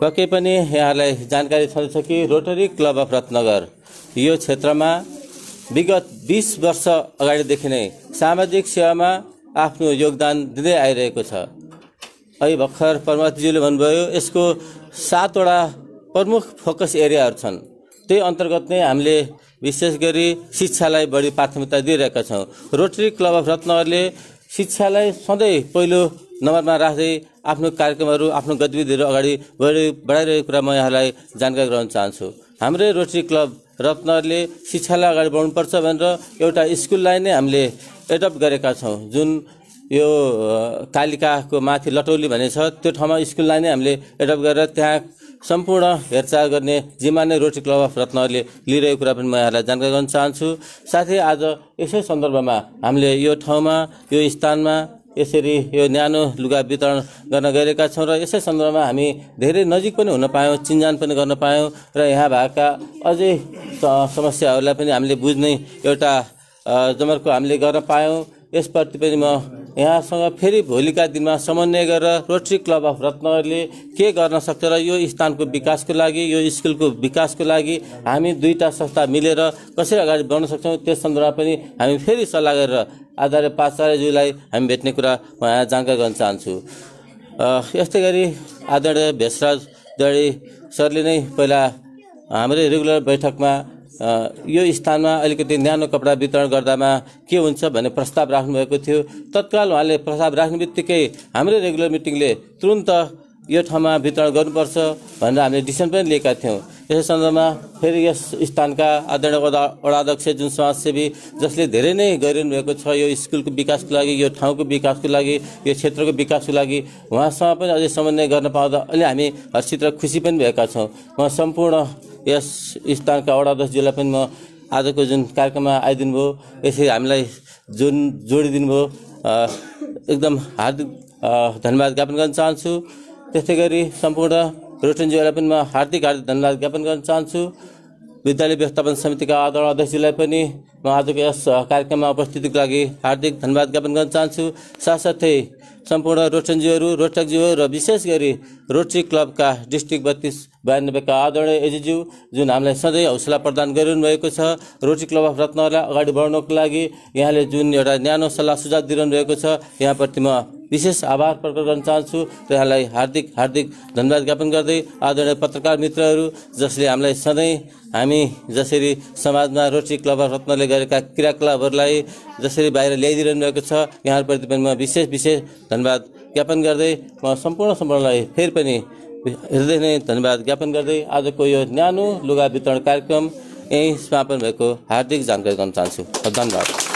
पक्कै पनि यहाँलाई जानकारी छँदैछ कि रोटरी क्लब अफ रत्नगर यो क्षेत्रमा विगत बिस वर्ष अगाडिदेखि नै सामाजिक सेवामा आफ्नो योगदान दिँदै आइरहेको छ अहि भर्खर परमात्मजीले भन्नुभयो यसको सातवटा प्रमुख फोकस एरियाहरू छन् त्यही अन्तर्गत नै हामीले विशेष गरी शिक्षालाई बढी प्राथमिकता दिइरहेका छौँ रोटरी क्लब अफ रत्नगरले शिक्षालाई सधैँ पहिलो नम्बरमा राख्दै आफ्नो कार्यक्रमहरू आफ्नो गतिविधिहरू अगाडि बढि बढाइरहेको कुरा म यहाँलाई जानकारी गराउन चाहन्छु हाम्रै रोटरी क्लब रत्नहरूले शिक्षालाई अगाडि बढाउनुपर्छ भनेर एउटा स्कुललाई नै हामीले एडप्ट गरेका छौँ जुन यो कालिकाको माथि लटौली भन्ने छ त्यो ठाउँमा स्कुललाई नै हामीले एडप्ट गरेर त्यहाँ सम्पूर्ण हेरचाह गर्ने जिम्मा नै रोटरी क्लब अफ रत्नहरूले लिइरहेको कुरा पनि म यहाँलाई जानकारी गराउन चाहन्छु साथै आज यसै सन्दर्भमा हामीले यो ठाउँमा यो स्थानमा यसरी यो न्यानो लुगा वितरण गर्न गइरहेका छौँ र यसै सन्दर्भमा हामी धेरै नजिक पनि हुन पायौँ चिन्जान पनि गर्न पायौँ र यहाँ भएका अझै समस्याहरूलाई पनि हामीले बुझ्ने एउटा जमर्को हामीले गर्न पायौँ यसप्रति पनि म यहाँसँग फेरि भोलिका दिनमा समन्वय गरेर रोटरी क्लब अफ रत्नगरले के गर्न सक्छ र यो स्थानको विकासको लागि यो स्कुलको विकासको लागि हामी दुईवटा संस्था मिलेर कसरी अगाडि बढ्न सक्छौँ त्यस सन्दर्भमा पनि हामी फेरि सल्लाह गरेर आचार्य पाचार्यज्यूलाई हामी भेट्ने कुरा उहाँ जानकारी गर्न चाहन्छु यस्तै गरी आदरणीय भेषराज दडी सरले नै पहिला हाम्रै रेगुलर बैठकमा यो स्थानमा अलिकति न्यानो कपडा वितरण गर्दामा के हुन्छ भन्ने प्रस्ताव राख्नुभएको थियो तत्काल उहाँले प्रस्ताव राख्ने बित्तिकै हाम्रै रेगुलर मिटिङले तुरुन्त यो ठाउँमा वितरण गर्नुपर्छ भनेर हामीले डिसिसन पनि लिएका थियौँ यस सन्दर्भमा फेरि यस स्थानका आदरणीय वडा वडाध्यक्ष जुन समाजसेवी जसले धेरै नै गरिरहनु भएको छ यो स्कुलको विकासको लागि यो ठाउँको विकासको लागि यो क्षेत्रको विकासको लागि उहाँसँग पनि अझै समन्वय गर्न पाउँदा अलि हामी हर्षित र खुसी पनि भएका छौँ म सम्पूर्ण यस स्थानका वडाध्यक्षज्यूलाई पनि म आजको जुन कार्यक्रममा आइदिनु भयो यसरी हामीलाई जुन जोडिदिनु भयो एकदम हार्दिक धन्यवाद ज्ञापन गर्न चाहन्छु त्यस्तै गरी सम्पूर्ण रोटन पनि म हार्दिक हार्दिक धन्यवाद ज्ञापन गर्न चाहन्छु विद्यालय व्यवस्थापन समितिका आदरण अध्यक्षलाई पनि म आजको यस कार्यक्रममा उपस्थितिको लागि हार्दिक धन्यवाद ज्ञापन गर्न चाहन्छु साथसाथै सम्पूर्ण रोटनज्यूहरू रोचकज्यूहरू र विशेष गरी रोटरी क्लबका डिस्ट्रिक्ट बत्तिस बयानब्बेका आदरणीय एजीज्यू जुन हामीलाई सधैँ हौसला प्रदान गरिरहनु भएको छ रोटरी क्लब अफ रत्नलाई अगाडि बढाउनको लागि यहाँले जुन एउटा न्यानो सल्लाह सुझाव दिइरहनु भएको छ यहाँप्रति म विशेष आभार प्रकट गर्न चाहन्छु र यहाँलाई हार्दिक हार्दिक धन्यवाद ज्ञापन गर्दै आदरणीय पत्रकार मित्रहरू जसले हामीलाई सधैँ हामी जसरी समाजमा रोटरी क्लब रत्नले गरेका क्रियाकलापहरूलाई जसरी बाहिर ल्याइदिइरहनु भएको छ यहाँहरूप्रति पनि म विशेष विशेष धन्यवाद ज्ञापन गर्दै म सम्पूर्ण सम्पूर्णलाई फेरि पनि हृदय नै धन्यवाद ज्ञापन गर्दै आजको यो न्यानो लुगा वितरण कार्यक्रम यहीँ समापन भएको हार्दिक जानकारी गर्न चाहन्छु धन्यवाद